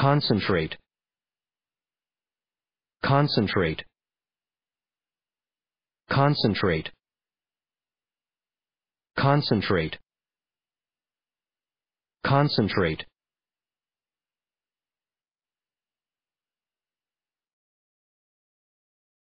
Concentrate. Concentrate. Concentrate. Concentrate. Concentrate.